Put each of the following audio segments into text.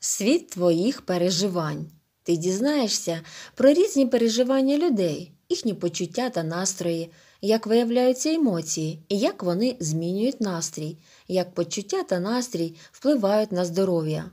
світ твоїх переживань. Ти дізнаєшся про різні переживання людей, їхні почуття та настрої, як виявляються емоції і як вони змінюють настрій, як почуття та настрій впливають на здоров'я.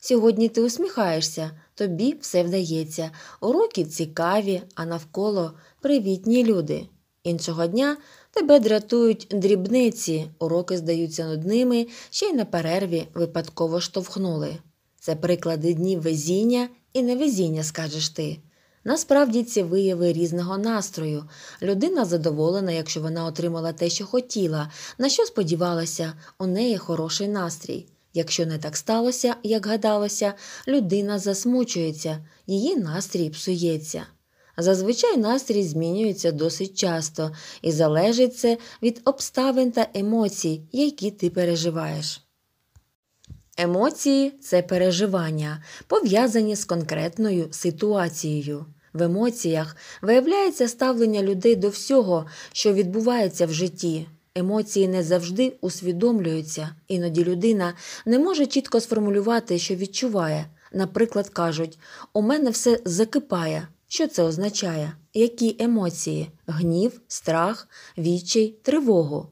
Сьогодні ти усміхаєшся, тобі все вдається, уроки цікаві, а навколо привітні люди. Іншого дня тебе дратують дрібниці, уроки здаються нудними, ще й на перерві випадково штовхнули. Це приклади днів везіння і невезіння, скажеш ти. Насправді ці вияви різного настрою. Людина задоволена, якщо вона отримала те, що хотіла, на що сподівалася, у неї хороший настрій. Якщо не так сталося, як гадалося, людина засмучується, її настрій псується. Зазвичай настрій змінюється досить часто і залежить це від обставин та емоцій, які ти переживаєш. Емоції це переживання, пов'язані з конкретною ситуацією. В емоціях виявляється ставлення людей до всього, що відбувається в житті. Емоції не завжди усвідомлюються, іноді людина не може чітко сформулювати, що відчуває. Наприклад, кажуть, у мене все закипає. Що це означає? Які емоції? Гнів, страх, відчай, тривогу.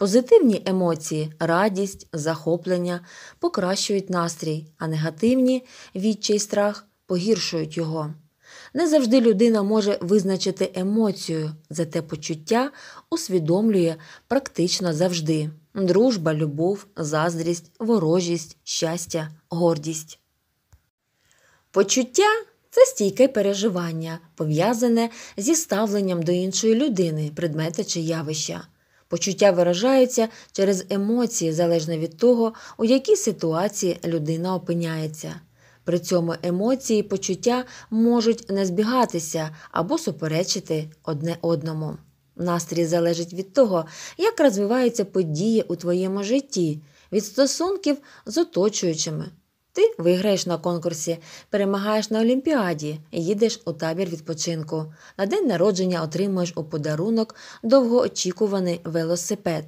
Позитивні емоції, радість, захоплення покращують настрій, а негативні відчай страх погіршують його. Не завжди людина може визначити емоцію, зате почуття усвідомлює практично завжди дружба, любов, заздрість, ворожість, щастя, гордість. Почуття це стійке переживання, пов'язане зі ставленням до іншої людини, предмета чи явища. Почуття виражаються через емоції, залежно від того, у якій ситуації людина опиняється. При цьому емоції і почуття можуть не збігатися або суперечити одне одному. Настрій залежить від того, як розвиваються події у твоєму житті, від стосунків з оточуючими. Ти виграєш на конкурсі, перемагаєш на олімпіаді, їдеш у табір відпочинку. На день народження отримуєш у подарунок довгоочікуваний велосипед.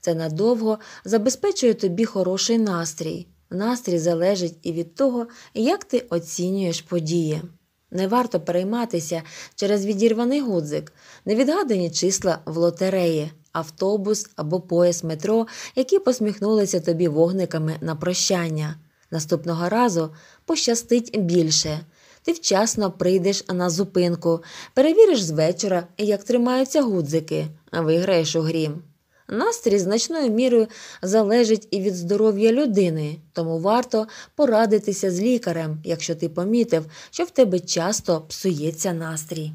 Це надовго забезпечує тобі хороший настрій. Настрій залежить і від того, як ти оцінюєш події. Не варто перейматися через відірваний гудзик, невідгадані числа в лотереї, автобус або пояс метро, які посміхнулися тобі вогниками на прощання. Наступного разу пощастить більше. Ти вчасно прийдеш на зупинку, перевіриш з вечора, як тримаються гудзики, а виграєш у грі. Настрій значною мірою залежить і від здоров'я людини, тому варто порадитися з лікарем, якщо ти помітив, що в тебе часто псується настрій.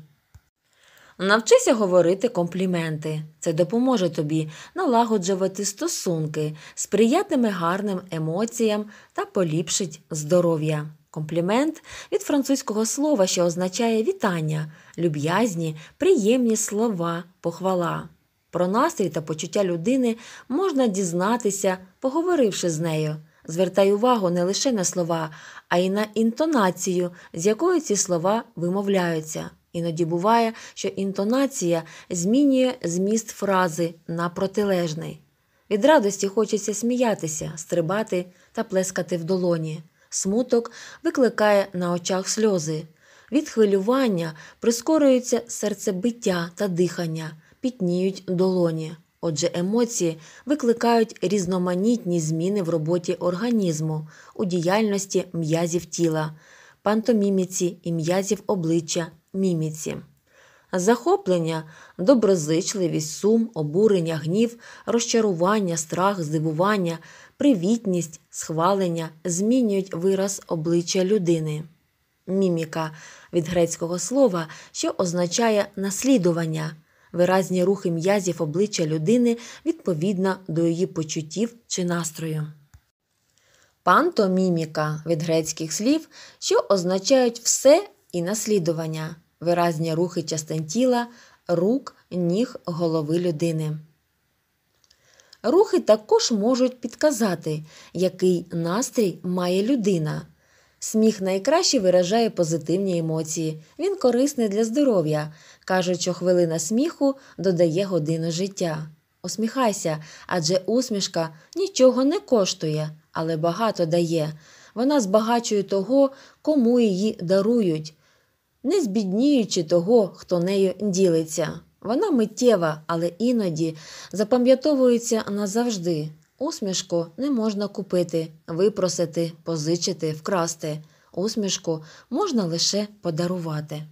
Навчися говорити компліменти. Це допоможе тобі налагоджувати стосунки, сприятиме гарним емоціям та поліпшить здоров'я. Комплімент від французького слова, що означає вітання, люб'язні, приємні слова, похвала. Про настрій та почуття людини можна дізнатися, поговоривши з нею. Звертай увагу не лише на слова, а й на інтонацію, з якою ці слова вимовляються. Іноді буває, що інтонація змінює зміст фрази на протилежний. Від радості хочеться сміятися, стрибати та плескати в долоні. Смуток викликає на очах сльози. Від хвилювання прискорюється серцебиття та дихання, пітніють долоні. Отже, емоції викликають різноманітні зміни в роботі організму, у діяльності м'язів тіла, пантоміміці і м'язів обличчя міміці. Захоплення, доброзичливість, сум, обурення, гнів, розчарування, страх, здивування, привітність, схвалення змінюють вираз обличчя людини. Міміка від грецького слова, що означає наслідування, виразні рухи м'язів обличчя людини відповідно до її почуттів чи настрою. Пантоміміка від грецьких слів, що означають все і наслідування, виразні рухи частин тіла, рук, ніг голови людини. Рухи також можуть підказати, який настрій має людина. Сміх найкраще виражає позитивні емоції. Він корисний для здоров'я. Кажуть, що хвилина сміху додає годину життя. Усміхайся, адже усмішка нічого не коштує, але багато дає. Вона збагачує того, кому її дарують не збідніючи того, хто нею ділиться. Вона миттєва, але іноді запам'ятовується назавжди. Усмішку не можна купити, випросити, позичити, вкрасти. Усмішку можна лише подарувати.